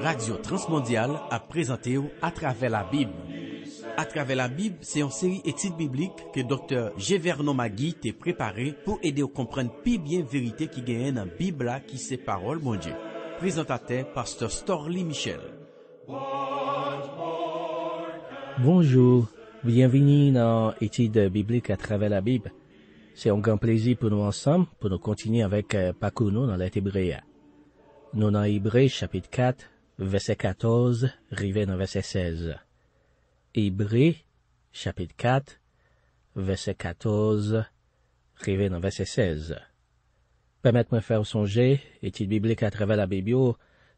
Radyo Transmondial a prezante ou A Travè la Bib. A Travè la Bib, se yon seri etide biblik ke Dr. Gévernon Magui te preparè pou ede ou komprenne pi bien verite ki genyen nan Bib la ki se parol mounje. Prezante a te, Pastor Storlie Michel. Bonjour, bienvenue nan etide biblik A Travè la Bib. Se yon gen plési pou nou ansam pou nou kontini avèk euh, Pakounou nan lète Ibrea. Nou nan Ibre, chapit 4, verset 14, rivé dans verset 16. Hébré, chapitre 4, verset 14, rivé dans verset 16. Permettez-moi faire songer, étude biblique à travers la Bible,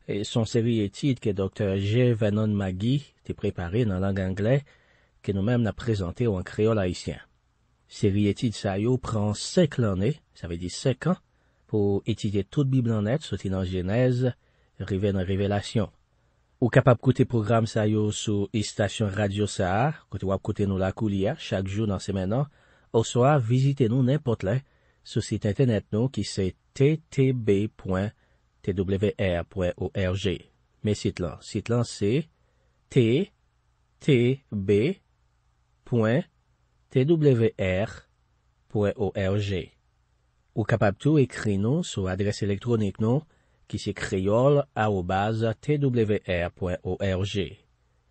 et son série étude que Dr. G. Vernon Magui t'a préparé dans la langue anglaise, que nous-mêmes n'a présenté en créole haïtien. Série étude ça prend cinq années, ça veut dire cinq ans, pour étudier toute Bible en net, sauté dans Genèse, rive nan revelasyon. Ou kapap koute program sa yo sou istasyon radio sa a, kote wap koute nou lakou li a, chak jou nan semenan, ou so a, vizite nou nepot la sou sit internet nou ki se ttb.twr.org me sit lan. Sit lan se ttb.twr.org Ou kapap tou ekri nou sou adres elektronik nou qui c'est creole.twr.org.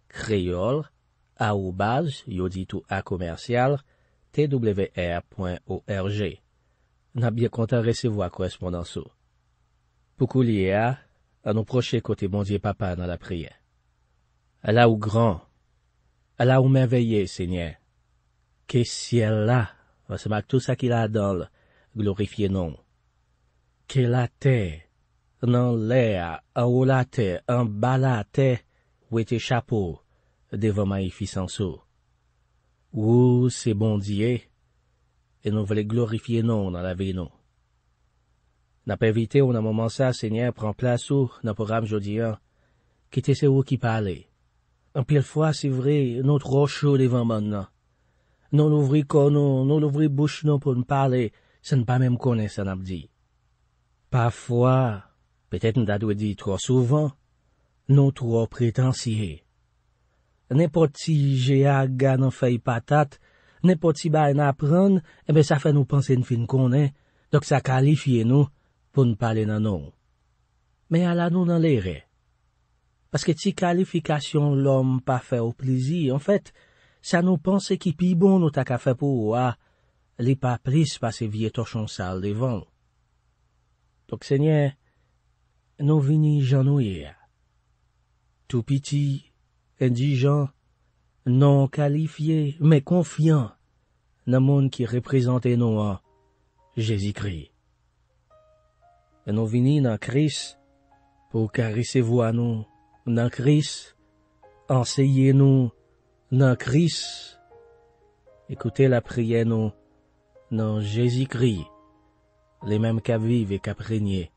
Creole, dit tout à commercial, twr.org. N'a bien content recevoir correspondance. Pour coulier à, à nos prochains côtés bon Dieu papa dans la prière. elle au grand, elle là où merveilleux, Seigneur. Que ciel là, marque tout ça qu'il a dans le glorifié nom. Que la terre, nan lè a oula te, an bala te, wè te chapou, devan ma ifi san sou. Ou se bondye, e nou velè glorifiye nou nan la ve nou. Nap evite ou nan moman sa, se nye pran plas ou, nap oram jodi an, kite se ou ki pale. An pil fwa, se vre, nou tro chou devan man nan. Nou non louvri kon nou, nou louvri bouch non nou pou nou pale, se n'pamem konen san ap di. Pafwa, petèten da dwe di tro souvan, nou tro prétensiye. Nè pot si jea gwa nan fey patat, nè pot si bay nan apren, ebe eh sa fè nou panse nfin konen, dok sa kalifiye nou pou n'pale nan nou. Mè ala nou nan lere. Paske ti kalifikasyon l'om pa fè ou plizi, an fèt, sa nou panse ki pi bon nou tak a fè pou a li pa pris pa se vie tochon sal devan. Dok se nye e, nou vini janouyea. Tou piti, endi jan, non nan kalifiye, me konfyan, nan moun ki reprezante nou an, Jezi kri. Nan nou vini nan kris, pou karise vo an nou, nan kris, anseyye nou, nan kris, ekoute la priye nou, nan Jezi kri, le menm ka vive e ka prenyye,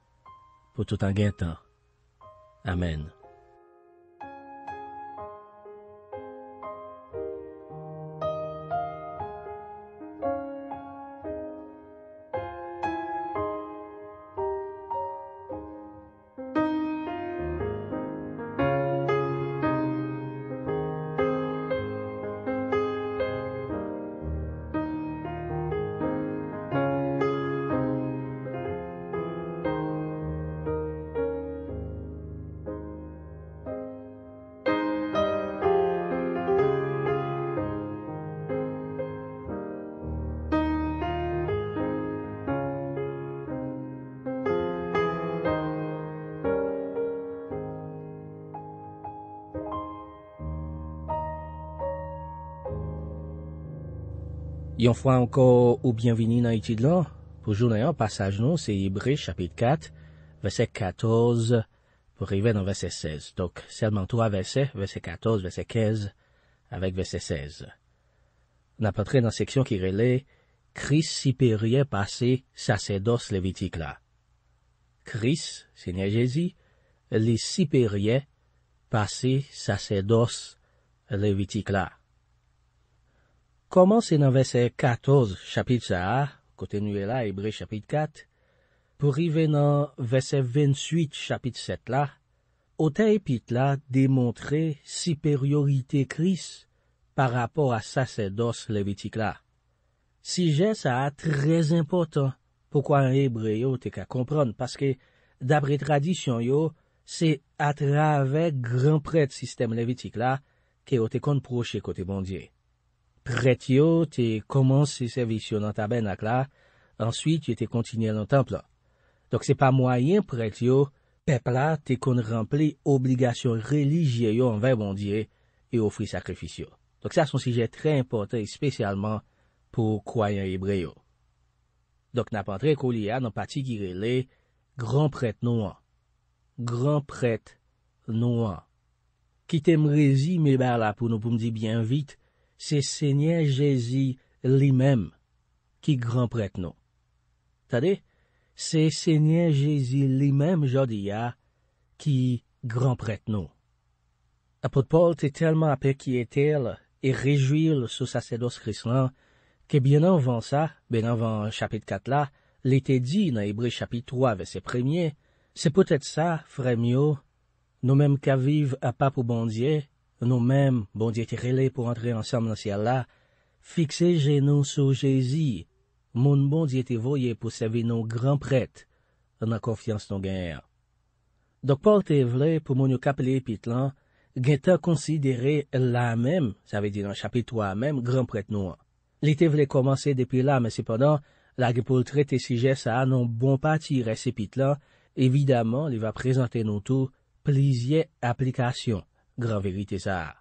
pou tout an gen tan. Amen. Yon fwa ou bienvenue dans itid lan, pou jounen an passage nou c'est chapitre 4, verset 14 pour arriver dans verset 16. Donc, seulement 3 versets, verset 14, verset 15, avec verset 16. On patre nan seksyon ki rele, Kris siperye pase sasedos levitik la. Kris, se nye Jezi, li siperye pase sasedos Koman se nan vese 14 chapit sa a, kote nou e la ebre chapit 4, pou rive nan vese 28 chapit 7 la, ote epit la demontre siperiorite kris par rapor a sasedos levitik la. Si gen sa a trez impotant poukwa en ebre yo te ka kompran, paske dabre tradisyon yo, se atrave gran prete sistem levitik la ke ote kon proche kote bondye. Pretyo te komanse servisyon nan taben ak la, answit te kontinye nan templan. Dok se pa mwayen pretyo, pepla te kon rample obligasyon religye yo anveb on dire, e ofri sakrifisyon. Dok sa son sije tre importan, espesyalman pou kwayen hebreyo. Dok napantre kolia nan pati kirele, gran pretyo nou an. Gran pretyo nou an. Ki temrezi me ber la pou nou pou mdi byen vit, Se se nye Jezi li mem ki granpret nou. Tade, se se nye Jezi li mem jodi ya ah, ki granpret nou. Apote Paul te telman apekye tel e rejwil sou sasedos krislan ke bienan van sa, bienan van chapit kat la, li te di nan ebre chapit 3 ve se premye, se pote sa fremyo, nou mem kaviv apap ou bandye, nou mem, bon di ete rele pou rentre ansam nan si Allah, fikse gen nou sou Jezi, moun bon di ete voye pou seve nou gran pret, nan konfians nou gen er. Dok pou te vle pou moun yo kapele pit lan, gen te konsidere la mem, sa ve di nan chapitwa, mem gran pret nou an. Li te vle komanse depi la, men sepadan, la ge pou trete sije sa an nou bon pati re sepit lan, evidaman li va prezante nou tou plizye aplikasyon. Gran verite sa.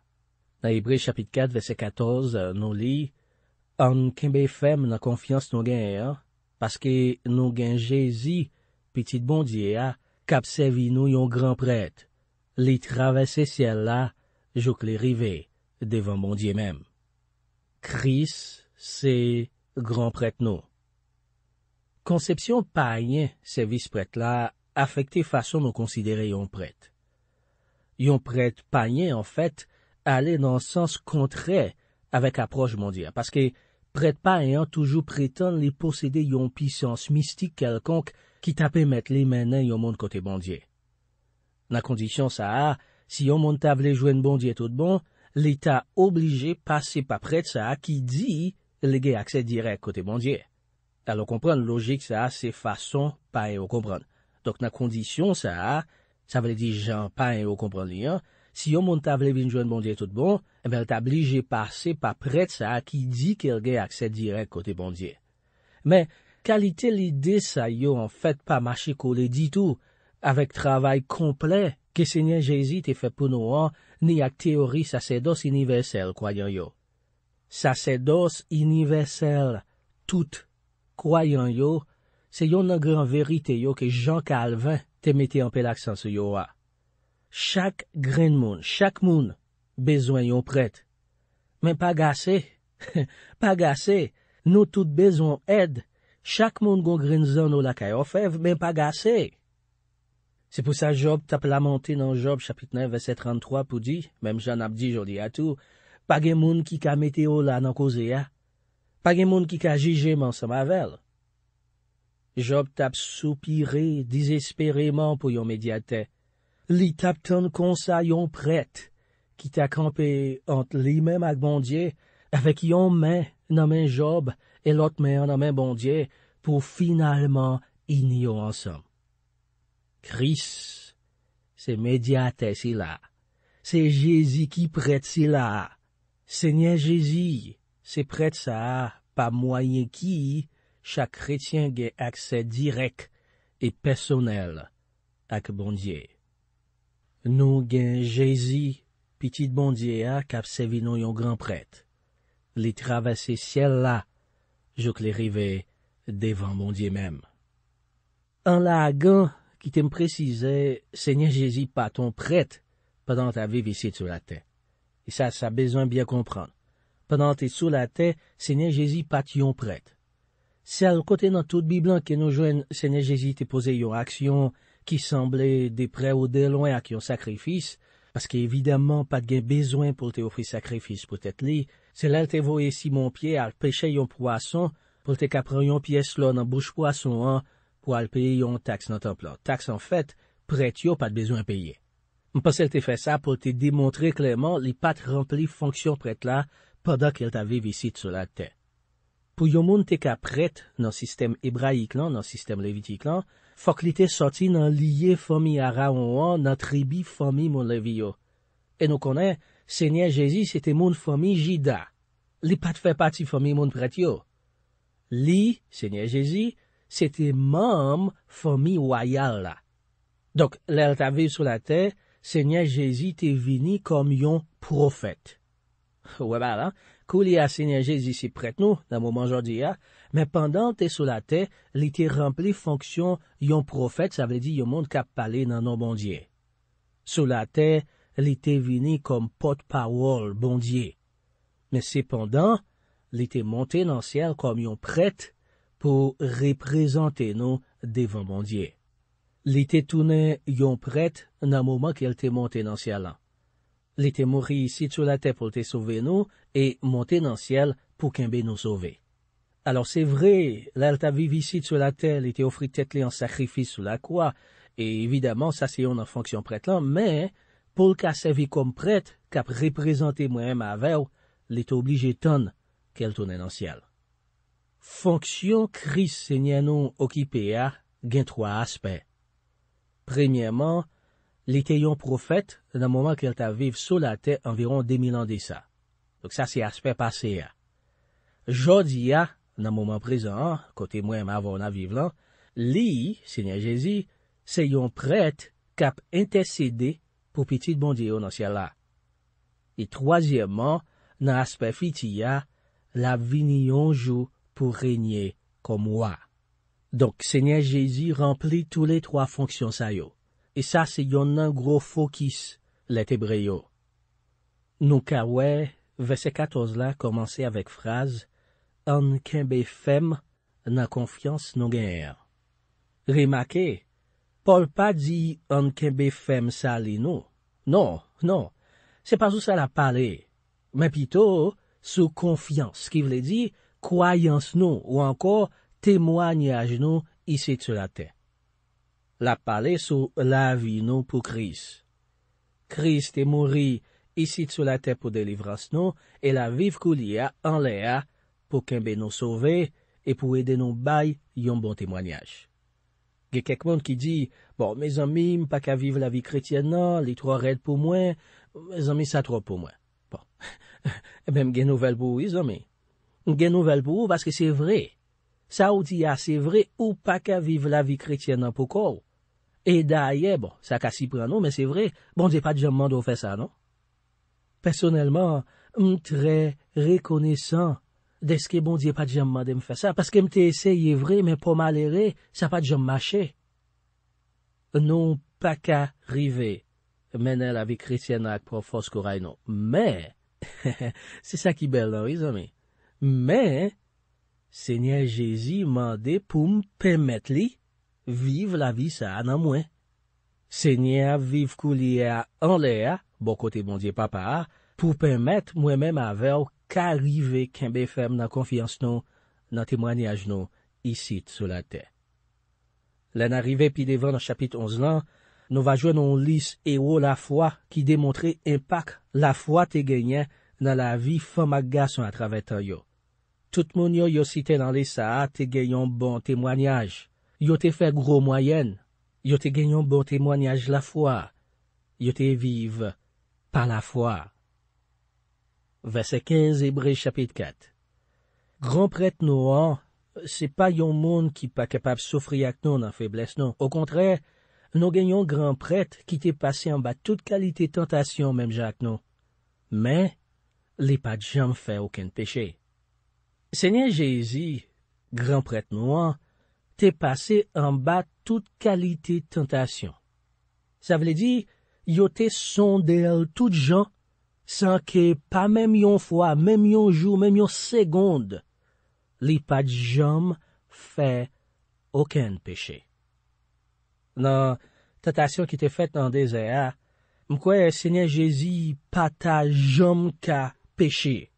Na Ibre chapit 4 vese 14 nou li, an kembe fem nan konfians nou gen e a, paske nou gen jezi, pitit bondye a, kapsevi nou yon gran pret, li travesse siel la, jok le rive, devan bondye mem. Kris se gran pret nou. Konsepsyon payen se vis pret la, afekte fason nou konsidere yon pret. yon predpanyen an fèt ale nan sans kontre avek aproj mondye. Paske predpanyen toujou pretan li posede yon pisans mistik kelkonk ki tape met li menen yon moun kote mondye. Na bon kondisyon sa a, si yon moun table jwen mondye tout bon, li ta oblije pase pa pred sa a ki di lege akse direk kote mondye. A lo kompran, logik sa a, se fason pa e yo kompran. Dok na kondisyon sa a, Sa veli di jan pa en yo kompran li an, si yo moun ta vle vin jwen bondye tout bon, vel eh tabli je pase pa pret sa ki di kelge akse direk kote bondye. Men, kalite li de sa yo an fet pa mache kole di tou, avek travay komple, kesenye jesite fe pou nou an, ni ak teori sa sedos iniversel kwayan yo. Sa sedos iniversel tout kwayan yo, se yo nan gran verite yo ke jan kalven, Te meti an pel aksan se yo a. Chak gren moun, chak moun, bezwen yon pret. Men pa gase. Pa gase. Nou tout bezwen ed. Chak moun gon gren zan nou la kayo fev, men pa gase. Se pou sa job tap la monti nan job chapit 9, verset 33 pou di, menm jan ap di jodi a tou, pa gen moun ki ka meteo la nan koze ya. Pa gen moun ki ka jige man sa mavel. Job tap soupire dizespereman pou yon mediate. Li tap ton konsay yon pret, ki ta kampe ant li men ak bondye, avek yon men nan men Job, e lot men nan men bondye, pou finalman in yo ansam. Kris, se mediate sila. Se Jezi ki pret sila. Se nye Jezi, se pret sa pa mwenye ki, chak kretyen gen akse direk e pesonel ak bondye. Nou gen jezi pitit bondye a kap sevinon yon gran pret. Li travesse siel la, jok li rive devan bondye mem. An la agan ki te mprecize, se nye jezi paton pret pendant a vivi si sou la te. I sa sa bezon bya kompran. Pendant ti sou la te, se nye jezi pat yon pret. Se al kote nan tout bi blan ke nou jwen, se ne jesite pose yon aksyon ki semble depre ou delon ak yon sakrifis, paske evideman pat gen bezwen pou te ofri sakrifis pou tet li, se lal te voye si mon pie al peche yon poason pou te kapran yon pies lo nan bouche poason an pou al peye yon taks nan temp la. Taks an fet, pret yo pat bezwen peye. An pasel te fe sa pou te dimontre kleman li pat rempli fonksyon pret la padak el ta vive sit sou la ten. Pou yon moun te ka pret nan sistem ebraik lan, nan sistem levitik lan, fok li te soti nan liye fomi ara ou an nan tribi fomi moun leviyo. E nou konen, Senye Jezi sete moun fomi jida. Li pat fe pati fomi moun pret yo. Li, Senye Jezi, sete mam fomi wayal la. Dok, lal ta vi sou la te, Senye Jezi te vini kom yon profet. Ou e ba lan? Kou li asenye Jezisi pret nou nan mouman jodi ya, men pandan te sou la te, li te rempli fonksyon yon profet, sa ve di yon moun kap pale nan nan bondye. Sou la te, li te vini kom pot pawol bondye. Men sepandan, li te monte nan siel kom yon pret pou reprezenten nou devon bondye. Li te toune yon pret nan mouman ki el te monte nan siel an. li te mori si tso la te pou te sove nou, e monte nan siel pou kenbe nou sove. Alors, se vre, lal ta vivi si tso la te, li te ofri tetle an sakrifis sou la kwa, e evidaman, sa se yon an fonksyon pret lan, men, pou lka se vi kom pret, kap reprezenti mwen ma avew, li te oblije ton, kel tonen nan siel. Fonksyon kris se nye nou okipe a, gen troa aspe. Premyeman, Li te yon profet nan mouman ke yon ta vive sou la te environ 2000 an de sa. Dok sa se aspe pase ya. Jodi ya nan mouman prezen, kote mwen mavo nan vive lan, li, se nye Jezi, se yon prete kap ente sede pou pitit bondye yo nan sya la. E troazieman, nan aspe fiti ya, la vini yon jou pou renyen kon mwa. Dok se nye Jezi rempli tou le 3 fonksyon sa yo. E sa se yon nan gro fokis le tebreyo. Nou ka we, ve se katoz la komanse avek fraz, an kenbe fem nan konfians nou genyar. Remake, pol pa di an kenbe fem sa li nou. Non, non, se pa sou sa la pale. Men pito, sou konfians ki vle di, kwayans nou ou ankor temwanyaj nou isi te laten. la pale sou la vi nou pou Kris. Kris te mouri isi sou la te pou delivras nou e la viv kou li a an le a pou kembe nou sove e pou ede nou bay yon bon temwanyaj. Ge kek moun ki di, bon, me zanmi, mpa ka vive la vi kretien nan, li tro red pou mwen, me zanmi sa tro pou mwen. Bon, e bem gen nouvel pou ou, e zanmi. Gen nouvel pou ou, baske se vre. Sa ou di a se vre ou paka vive la vi kretien nan pou kou. E da ye, bon, sa kasi pranon, men se vre, bon, diye pat jom mande ou fe sa, non? Personelman, m tre rekonesan deske bon, diye pat jom mande ou fe sa, paske m te eseye vre, men po mal ere, sa pat jom mache. Non pa ka rive, men el avi kresyenak pou fos koray, non? Men, se sa ki bel, non, e zomi? Men, se nye jesi mande pou m pemet li Vive la vi sa nan mwen. Se nye a vive kou liye a an le a, bon kote moun diye papa a, pou pèmèt mwen mèm a avèw ka rive kèmbe fèm nan konfiyans non, nou nan tèmwanyaj nou isit sou la tè. Lè nan rive pi devan nan chapit onz lan, nou va jwen nou lis e wo la fwa ki demontre impak la fwa te genyen nan la vi fèm agason a travè tan yo. Tout moun yo yo site nan li sa a te genyon bon tèmwanyaj. yo te fè grou moyèn, yo te genyon bon témoanyaj la fwa, yo te viv pa la fwa. Verset 15, Hebre chapit 4 Grand prèt nou an, se pa yon moun ki pa kepap soufri ak nou nan febles nou. Au kontrè, nou genyon grand prèt ki te pase an ba tout kalite tentasyon menm ja ak nou. Men, li pa jom fè ouken peche. Senyen Jezi, grand prèt nou an, te pase an ba tout kalite tentasyon. Sa vle di, yo te sonde al tout jan, san ke pa mem yon fwa, mem yon jou, mem yon segond, li pa jom fe oken peche. Nan tentasyon ki te fet nan dezea, mkwe se nye jezi pa ta jom ka pecheye.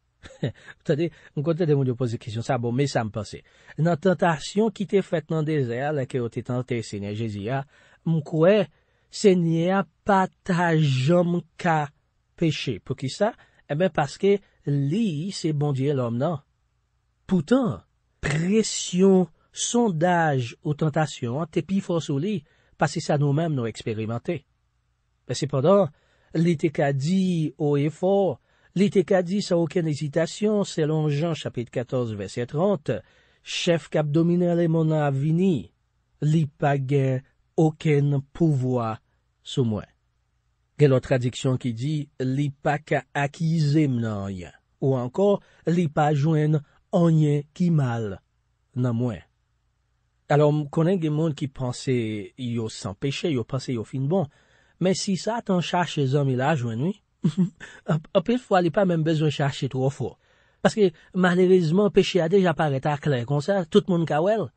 Mwen kote de moun yo pose kisyon sa, bon, me sa m'pase. Nan tentasyon ki te fet nan dezer, la ke o te tante, se nye jezi ya, mwen kwe, se nye ya patajom ka peche. Po ki sa? Emen, eh paske li se bondye lom nan. Poutan, presyon, sondaj ou tentasyon, te pi fos ou li, paske sa nou menm nou eksperimente. Besi podan, li te ka di ou e fòr, Li te ka di sa oken esitasyon, selon Jean chapit 14, verset 30, Chef kap dominele mona avini, li pa gen oken pouvoa sou mwen. Gen lo tradiksyon ki di, li pa ka akize mnen anjen, ou ankor, li pa jwen anjen ki mal nan mwen. Alon konen gen moun ki panse yo san peche, yo panse yo fin bon, men si sa tan chache zan mi la jwen mi, apil fwa li pa men bezon chache tro fwo, paske malerizman peche ade j apareta klen kon sa, tout moun ka wel.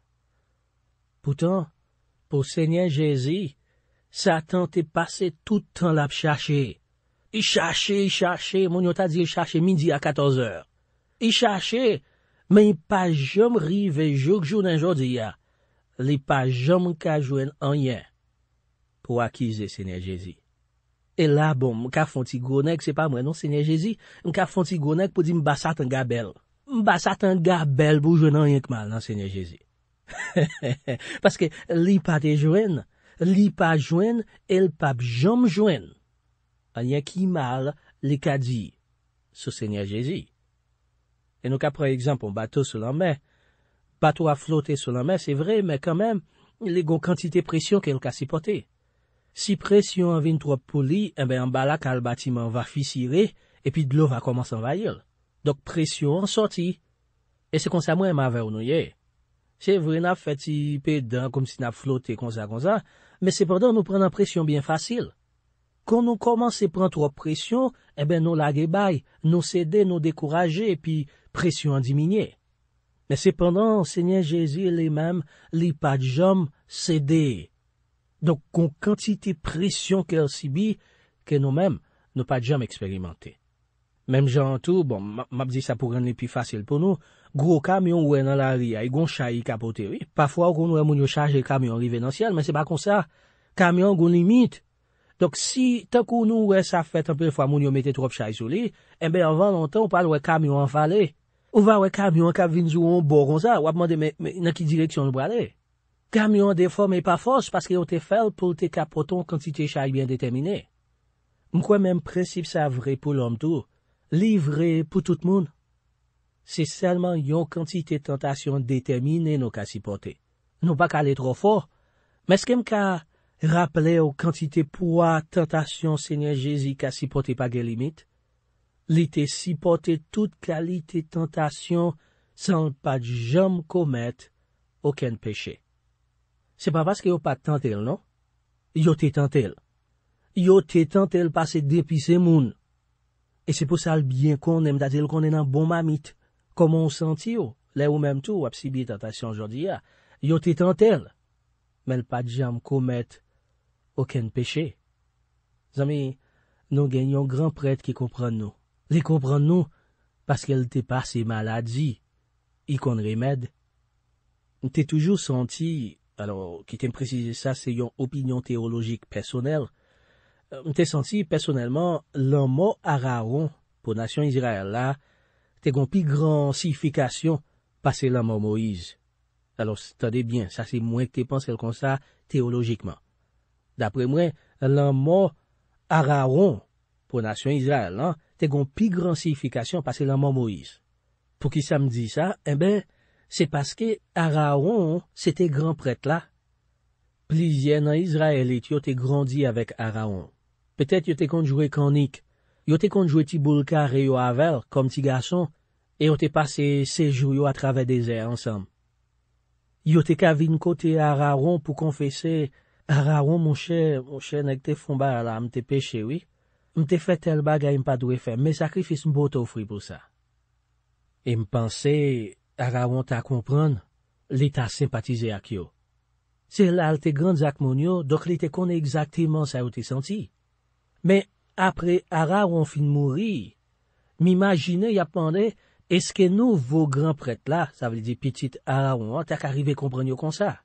Poutan, pou sènyen jèzi, sa tante pase toutan la p chache. I chache, i chache, moun yon ta di l chache midi a 14 or. I chache, men pa jom rive jok joun an jodi ya, li pa jom kajwen anyen. Po akize sènyen jèzi. E la, bon, m ka fonti gounèk, se pa mwen non, Seigneur Jezi, m ka fonti gounèk pou di m basat an ga bel. M basat an ga bel pou jwenan yonk mal nan, Seigneur Jezi. Paske li pa te jwen, li pa jwen, el pap jom jwen. An yonk yonk mal li ka di, se Seigneur Jezi. E nou ka pre ekzampon, bato sou lan men, bato a flote sou lan men, se vre, men kanmen, li gon kantite presyon ke yonk a sipote. Si presyon an vin trop pou li, e eh ben an bala kal batiman va fisire, e pi dlo va koman san vayil. Dok presyon an soti. E se konsa mwen ma ve ou nou ye. Se vre nan feti pe dan kom si nan flote konsa konsa, me sepandan nou pren an presyon bien fasil. Kon nou koman se pren trop presyon, e ben nou lage bay, nou sede, nou dekoraje, e pi presyon an diminye. Me sepandan, se nye Jezi li mem li pat jom sede. Donk kon kantite presyon ke rsi bi ke nou menm nou pa djam eksperimente. Menm jan an tou, bon, map di sa pou renne li pi fasil pou nou, gro kamyon ouwe nan la ri a, e gon chayi kapote ri. Pafwa ou kon nou e moun yo chaje kamyon rive nan sien, men se pa kon sa, kamyon gon limite. Donk si tenk ou nou ouwe sa fete an pe fwa moun yo mete trop chayi sou li, enbe anvan lontan ou pal wè kamyon an fale. Ouwa wè kamyon an kap vinjou an boron sa, wap mande men, men, nan ki direksyon nou bwale. Kam yon de fòm e pa fòs paske yon te fèl pou te kapoton kantite chay bien detèmine. Mkwen menm prinsip sa vre pou lom tou, li vre pou tout moun. Se selman yon kantite tentasyon detèmine nou ka sipote. Nou pa kalè tro fò, mè skèm ka rappele ou kantite pou a tentasyon Seigneur Jezi ka sipote pa gelimit. Li te sipote tout kalite tentasyon san pa jom komet oken peche. Se pa paske yo pat tantel, non? Yo te tantel. Yo te tantel pase depi se moun. E se pou sal byen konem, da tel konen an bon mamit. Koman ou santi yo? Le ou menm tou, ap si byen tatasyon jordi ya. Yo te tantel. Menl pat jam komet oken peche. Zami, nou genyon gran pret ki kompran nou. Li kompran nou, paske el te pase maladi. Ikon remed. Te toujou santi alor ki te m precize sa se yon opinyon teologik personel, euh, m te santi personelman, lan mo hararon pou nasyon Izrael la, te gon pi gran sifikasyon pase lan mo Moïse. Alor, ta de bien, sa se mwen te pense l kon sa teologikman. Dapre mwen, lan mo hararon pou nasyon Izrael la, te gon pi gran sifikasyon pase lan mo Moïse. Pou ki sa m di sa, e eh ben, Se paske Araon se te gran prete la. Plizien an Izraelit yo te grandi avek Araon. Petet yo te konjwe konik. Yo te konjwe ti boulka reyo avel, kom ti gason, e yo te pase sejou yo atrave dezer ansam. Yo te kavin kote Araon pou konfese, Araon monshe, monshe nek te fomba ala, mte pechewi, mte fe tel baga yon pa dwe fe, me sakrifis mbo tofwi pou sa. E mpense... ara wan ta kompran, li ta simpatize ak yo. Se la al te grand zakmoun yo, dok li te konen exakteman sa yo te santi. Men, apre ara wan fin mouri, m'imagine ya pande, eske nou vo gran pret la, sa veli di pitit ara wan, tak arive kompran yo kon sa.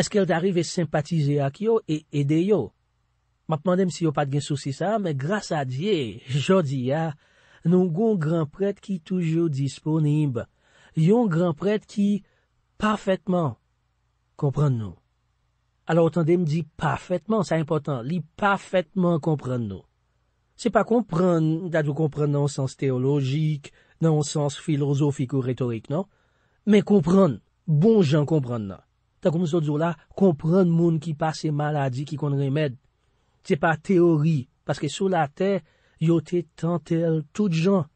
Eske el da rive simpatize ak yo, e ede yo. Ma pandem si yo pat gen souci sa, men grasa diye, jodi ya, nou gon gran pret ki toujou disponib, Yon gran prete ki pafetman kompran nou. Alo, otan de mi di pafetman, sa impotant. Li pafetman kompran nou. Se pa kompran, dat ou kompran non? bon nan sens teologik, nan sens filosofik ou retorik, nan? Men kompran, bon jan kompran nan. Takoum sou di ou la, kompran moun ki pase maladi, ki kon remed. Se pa teori, paske sou la te, yo te tantel tout jan kompran.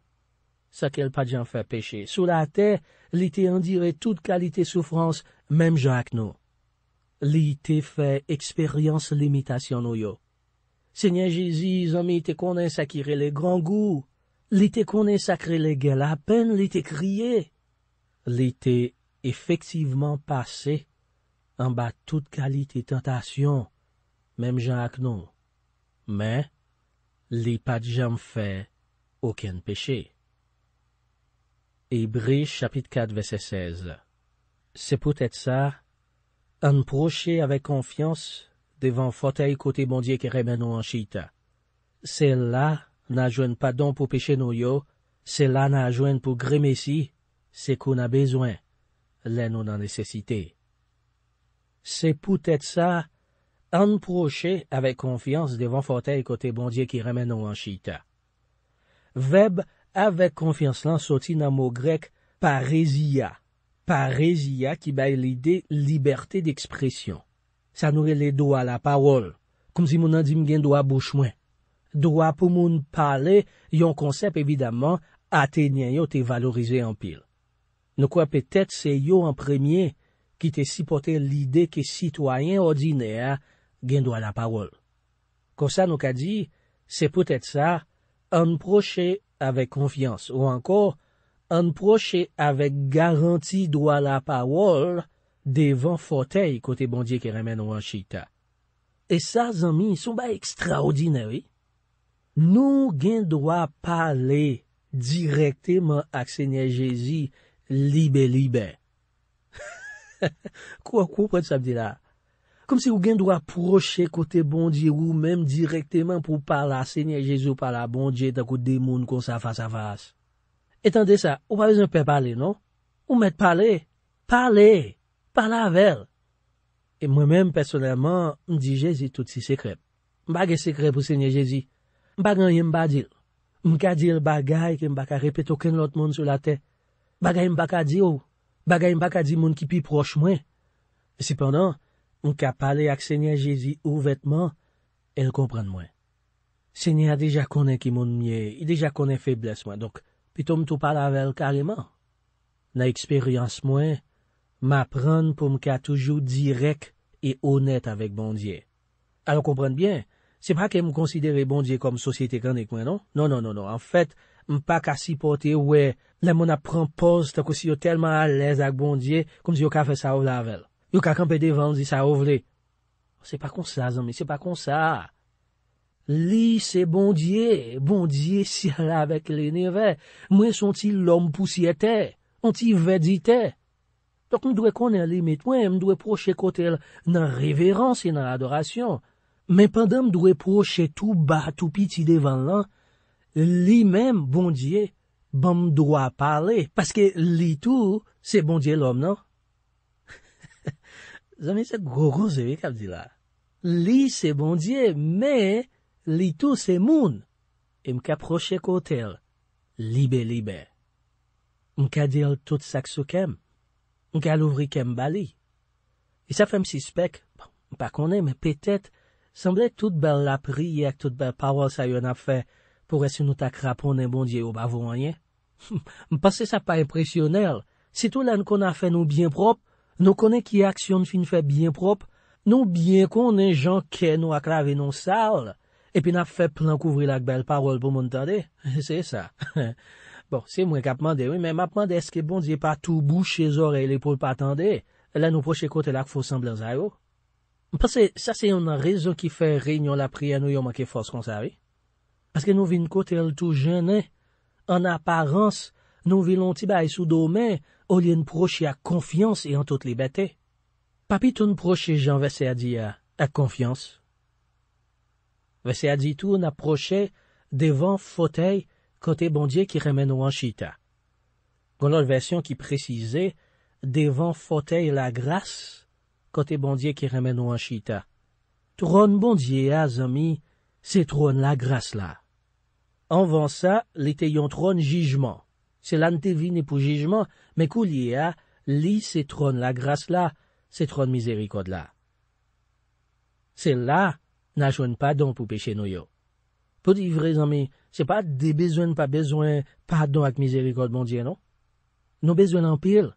Sakèl pa djan fè pechè. Sou la te, li te an dire tout kalite soufrans, mèm jan ak nou. Li te fè eksperyans limitasyon nou yo. Se nye jiziz, an mi te konen sakire le gran gou. Li te konen sakire le gel apen, li te kriye. Li te efektiveman pase, an ba tout kalite tentasyon, mèm jan ak nou. Mèm li pa djan fè okèn pechè. chapitre 4 verset 16. C'est peut-être ça, un procher avec confiance devant fauteuil côté bondier qui remet nous en chita. C'est là, n'a pas don pour pécher nos yo, c'est là n'a pour pour si c'est qu'on a besoin, là nous en nécessité. C'est peut-être ça, un procher avec confiance devant fauteuil côté bondier qui remet en chita. avèk konfians lan soti nan mò grek parézia. Parézia ki bay lide liberte d'ekspresyon. Sa nou re le do a la parol, koum si moun an dim gen do a bouch mwen. Do a pou moun pale, yon konsep evidaman, a te nyen yo te valorize an pil. Nou kwa pètet se yo an premye ki te sipote lide ke sitwayen odinea gen do a la parol. Kou sa nou ka di, se pwetet sa, an proche avèk konfians ou ankor anproche avèk garanti dwa la pawol devan fotey kote bondye ki remen wanshi ita. E sa zanmi sou ba ekstraordinari. Nou gen dwa pale direkte man ak se nye jezi libe-libe. Kwa kou prete sabdi la? Kom se ou gen dwa proche kote bondye ou mèm direktèman pou parla, Seigne Jésus parla bondye tako demoun kon sa fasa fasa. Etan de sa, ou pa vezon pe pale, non? Ou met pale, pale, pale avel. E mwen mèm personèman, m di Jezi tout si sekre. M bagè sekre pou Seigne Jezi. M bagè yon m badil. M ka dil bagay ke m baka repeto ken lot moun sou la te. Bagay m baka di ou. Bagay m baka di moun ki pi proche mwen. Si penan, nou ka pale ak Senya Jezi ou vetman, el komprende mwen. Senya deja konen ki moun mwen, e deja konen febles mwen, donk, pitou m tou pale avel kareman. Na eksperyans mwen, m apren pou m ka toujou direk e honet avek bondye. Alon komprende bien, se prake m konsidere bondye kom sosyete kanek mwen, non? Non, non, non, non, en fèt, m pa ka sipote we, la moun apren poste kou si yo telman alez ak bondye kom si yo ka fe sa ou lavel. Lou kak an pe devan zi sa ou oh, vle. Se pa kon sa zan, mi se pa kon sa. Li se bondye, bondye si ala vek li neve. Mwen son ti lom pousyete, mwen ti vedite. Tok mwen dwe konen li metwen, mwen dwe proche kotel nan reveransi e nan adorasyon. Men pandan mwen dwe proche tou ba, tou pi ti devan lan, li men bondye, bom dwa pale, paske li tou se bondye lom nan. Zan mi se gorou ze vi kap di la. Li se bondye, me li tou se moun. E m ka proche kote el. Libe, libe. M ka dil tout sakso kem. M ka louvri kem bali. E sa fe m sispek, bon, m pa konen, me petet, semble tout bel la priye ak tout bel pawal sa yon ap fe pou re se nou tak rapon ne bondye ou bavou anye. M pase sa pa impresyonel. Se tou lan konen fe nou bien prop, Nou konen ki aksyon fin fe bie prop, nou bie konen jan ke nou ak la ve nou sal, epi nap fe plan kouvri lak bel parol pou moun tande, se sa. Bon, se mwen ka pman de, mwen mwen pman de eske bon di pa tou bouche zoreli pou l pa tande, la nou poche kote lak fo sembler zay ou. Oh. Mpase, sa se yon an rezon ki fe renyon la prien nou yon manke fos kon sa ve. Aske nou vin kote l tou jene, an aparense, nou vin lonti bay sou do men, O li an proche a konfians e an tout li bete. Papi tou an proche jan vese a di a konfians. Vese a di tou an aproche devan fotey kote bondye ki remen ou an chita. Golo vese an ki precize devan fotey la gras kote bondye ki remen ou an chita. Tron bondye a ah, zami se tron la gras la. An van sa li te yon tron jijman. Se lan te vini e pou jejman, me kou liye a, li se tron la gras la, se tron mizeri kod la. Se la, nan jwen padon pou peche nou yo. Po di vre zanmi, se pa de bezwen pa bezwen padon ak mizeri kod bondye, non? Non bezwen an pil?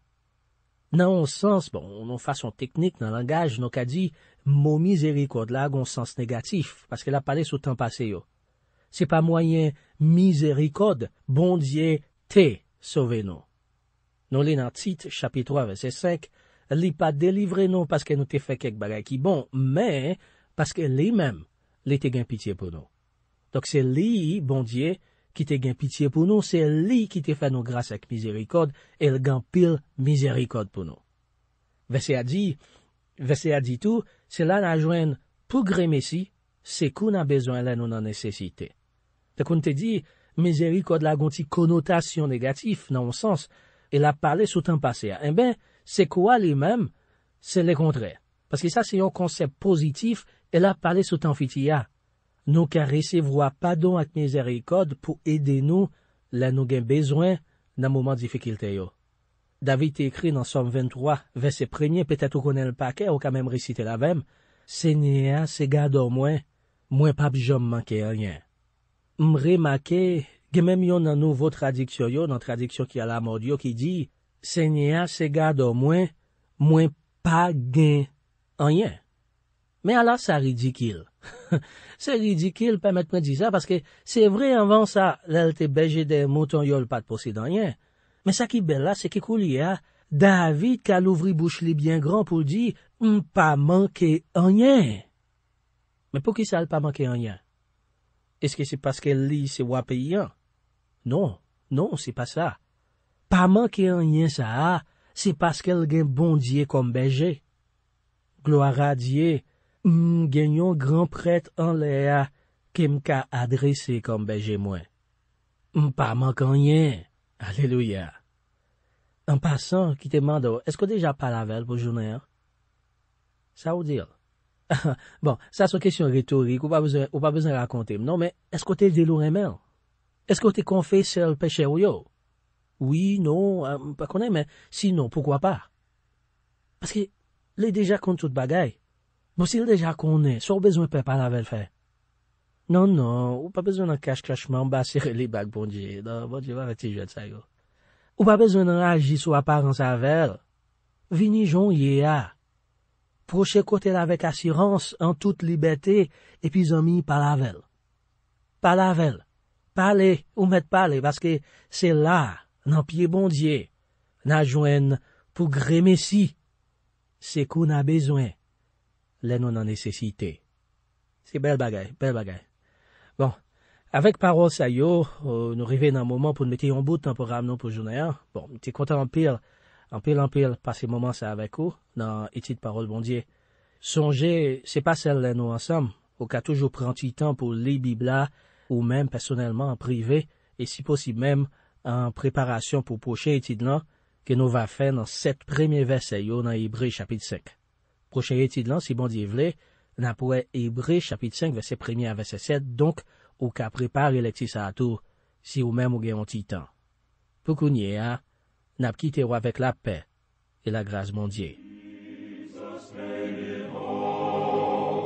Nan an sens, bon, nan fason teknik, nan langaj, nan ka di, mo mizeri kod la goun sens negatif, paske la pale sou tan pase yo. Se pa mwenye mizeri kod, bondye yo, te sove nou. Nou li nan tit, chapit 3, vese 5, li pa delivre nou, paske nou te fe kek bagay ki bon, men, paske li men, li te gen pitiye pou nou. Dok se li, bon diye, ki te gen pitiye pou nou, se li ki te fe nou grasek mizerikod, el gen pil mizerikod pou nou. Vese a di, vese a di tou, se lan a jwen pou gre mesi, se kou nan bezwen la nou nan nesesite. Dok ou nte di, se, Mizeri kode la gonti konotasyon negatif nan wonsans, e la pale sou tan pase ya. En ben, se kwa li mem, se le kontre. Paske sa se yon konsep pozitif, e la pale sou tan fiti ya. Nou ka resevwa padon ak mizeri kode pou ede nou la nou gen bezwen nan mouman difikilte yo. Davi te ekri nan som 23, ve se premye, peta tou konen l pakè, ou ka mem resite la vem, se ne a, se ga do mwen, mwen pa bjom manke a lyen. mre make gemem yon nan nouvo tradiksyo yo, nan tradiksyo ki ala mod yo ki di, se nye a se gado mwen, mwen pa gen anyen. Me ala sa ridikil. Sa ridikil, pa met mwen di sa, paske se vre anvan sa, lal te beje de mouton yon, l pat posi d'anyen. Me sa ki be la, se ki kou li a, David ka louvri bouch li byen gran pou di, m pa manke anyen. Me pou ki sa l pa manke anyen? Eske se paske li se wapiyan? Non, non, se pa sa. Pa manke anyen sa a, ah. se paske el gen bondye kom beje. Gloara diye, hmm, genyon gran pret an le ah, a, kem ka adrese kom beje mwen. Hmm, pa manke anyen. Aleluya. An pasan, ki te mando, eske deja pa lavel pou jounen? Sa ou dil? Bon, sa sou kesyon retorik, ou pa bezon rakonte. Non, men, esko te delou remel? Esko te konfe ser peche ou yo? Oui, non, pa euh, konen, men. Si non, poukwa pa? Paske, le deja kon tout bagay. Mousi le deja konen, sou bezon pe pa lavel fe. Non, non, ou pa bezon an kache kache man basi relibak bon di. Non, bon di, va re ti jote sa yo. Ou pa bezon an aji sou aparen savel, vini jon ye a. Ah. Proche kote la vek asirans an tout libeté, epi zon mi palavel. Palavel, pale ou met pale, vaske se la nan pie bondye, nan jwen pou gremesi, se kou nan bezwen, le nou nan nesesite. Se bel bagay, bel bagay. Bon, avek parol sa yo, euh, nou rive nan mouman pou nou meti yon boutan non, pou ram nou pou jounayan. Bon, ti kontan an pire. Anpil-anpil, pasi moman sa avek ou, nan etid parol bondye. Sonje, se pa sel lè nou ansam, ou ka toujou prenti tan pou li bibla ou men personelman prive, e si posib men, an preparasyon pou poche etid lan, ke nou va fe nan set premiye vese yo nan ibre chapit 5. Poche etid lan, si bondye vle, nan pou e ibre chapit 5 vese premiye vese 7, donk ou ka prepari lek si sa atou, si ou men mou gen yon titan. Pou kounye a? nap kite ou avek la pe et la graze mondye.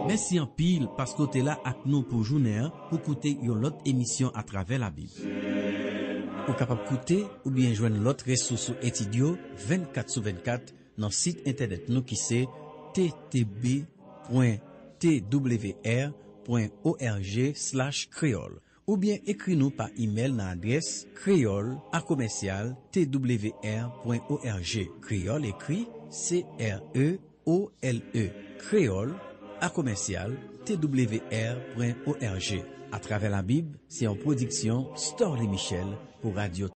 Mèsi anpil paskote la ak nou pou jounè, pou koute yon lot emisyon a trave la Bib. Ou kapap koute ou bien jwen lot resosou etidyo 24 sou 24 nan sit internet nou ki se ttb.twr.org.creole Ou bien ekri nou pa e-mail nan adres kreolakomensialtwr.org Kreol ekri C-R-E-O-L-E Kreolakomensialtwr.org A travè la bib, se yon prodiksyon Storli Michel pou Radio Tv.